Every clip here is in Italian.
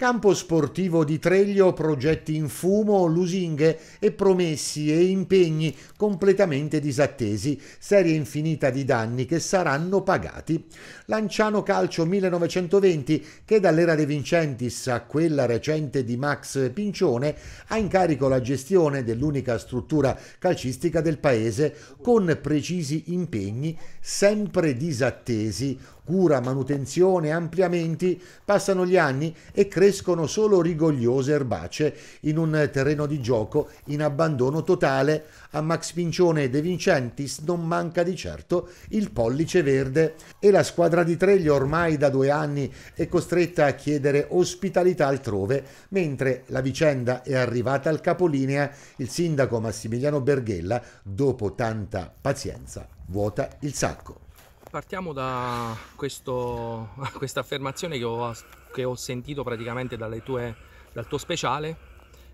Campo sportivo di Treglio, progetti in fumo, lusinghe e promessi e impegni completamente disattesi, serie infinita di danni che saranno pagati. Lanciano Calcio 1920 che dall'era De Vincentis a quella recente di Max Pincione ha in carico la gestione dell'unica struttura calcistica del paese con precisi impegni sempre disattesi, cura, manutenzione, ampliamenti, passano gli anni e crescono solo rigogliose erbacee in un terreno di gioco in abbandono totale. A Max Pincione e De Vincentis non manca di certo il pollice verde e la squadra di Treglio ormai da due anni è costretta a chiedere ospitalità altrove, mentre la vicenda è arrivata al capolinea, il sindaco Massimiliano Berghella, dopo tanta pazienza, vuota il sacco partiamo da questo, questa affermazione che ho, che ho sentito praticamente tue, dal tuo speciale,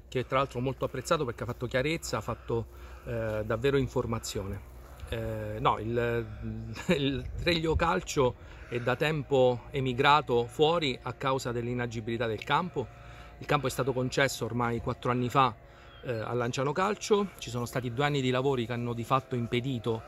che tra l'altro ho molto apprezzato perché ha fatto chiarezza, ha fatto eh, davvero informazione. Eh, no, il, il, Treglio Calcio è da tempo emigrato fuori a causa dell'inagibilità del campo. Il campo è stato concesso ormai quattro anni fa eh, a Lanciano Calcio, ci sono stati due anni di lavori che hanno di fatto impedito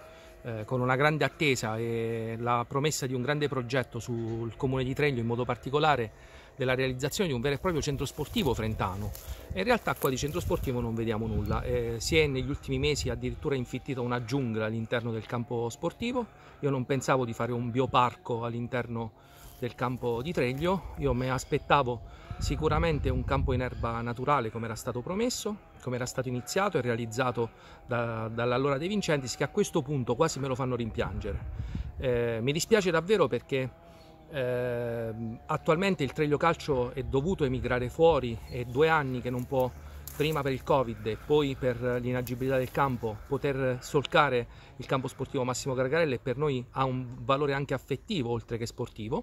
eh, con una grande attesa e la promessa di un grande progetto sul comune di Treglio in modo particolare della realizzazione di un vero e proprio centro sportivo frentano. In realtà qua di centro sportivo non vediamo nulla, eh, si è negli ultimi mesi addirittura infittita una giungla all'interno del campo sportivo, io non pensavo di fare un bioparco all'interno del campo di Treglio. Io mi aspettavo sicuramente un campo in erba naturale come era stato promesso, come era stato iniziato e realizzato da, dall'allora De Vincentis che a questo punto quasi me lo fanno rimpiangere. Eh, mi dispiace davvero perché eh, attualmente il Treglio Calcio è dovuto emigrare fuori, è due anni che non può prima per il Covid e poi per l'inagibilità del campo, poter solcare il campo sportivo Massimo Gargarelle per noi ha un valore anche affettivo oltre che sportivo.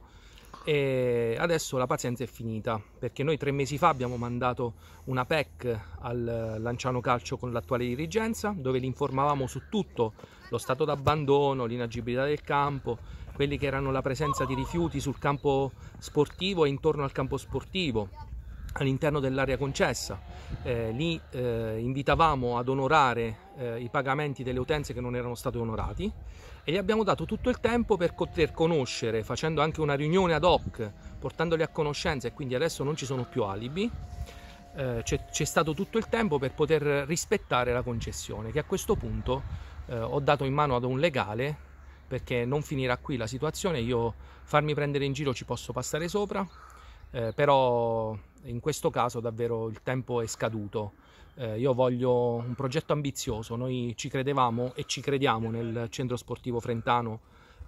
E adesso la pazienza è finita perché noi tre mesi fa abbiamo mandato una PEC al Lanciano Calcio con l'attuale dirigenza dove li informavamo su tutto lo stato d'abbandono, l'inagibilità del campo, quelli che erano la presenza di rifiuti sul campo sportivo e intorno al campo sportivo, all'interno dell'area concessa. Eh, li eh, invitavamo ad onorare eh, i pagamenti delle utenze che non erano stati onorati e gli abbiamo dato tutto il tempo per poter conoscere, facendo anche una riunione ad hoc, portandoli a conoscenza e quindi adesso non ci sono più alibi. Eh, c'è, stato tutto il tempo per poter rispettare la concessione che a questo punto eh, ho dato in mano ad un legale perché non finirà qui la situazione, io farmi prendere in giro ci posso passare sopra, eh, però in questo caso davvero il tempo è scaduto. Eh, io voglio un progetto ambizioso, noi ci credevamo e ci crediamo nel centro sportivo Frentano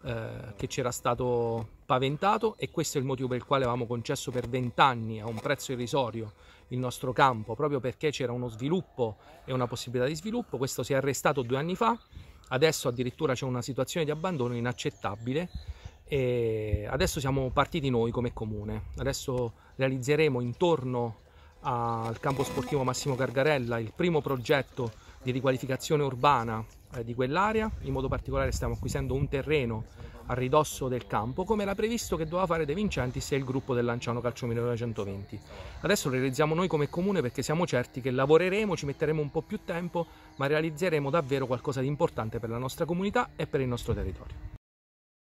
eh, che c'era stato paventato e questo è il motivo per il quale avevamo concesso per vent'anni a un prezzo irrisorio il nostro campo, proprio perché c'era uno sviluppo e una possibilità di sviluppo, questo si è arrestato due anni fa, adesso addirittura c'è una situazione di abbandono inaccettabile e adesso siamo partiti noi come comune. Adesso realizzeremo intorno al campo sportivo Massimo Gargarella il primo progetto di riqualificazione urbana eh, di quell'area, in modo particolare stiamo acquisendo un terreno a ridosso del campo, come era previsto che doveva fare De Vincenti se il gruppo del Lanciano Calcio 1920. Adesso lo realizziamo noi come comune perché siamo certi che lavoreremo, ci metteremo un po' più tempo, ma realizzeremo davvero qualcosa di importante per la nostra comunità e per il nostro territorio.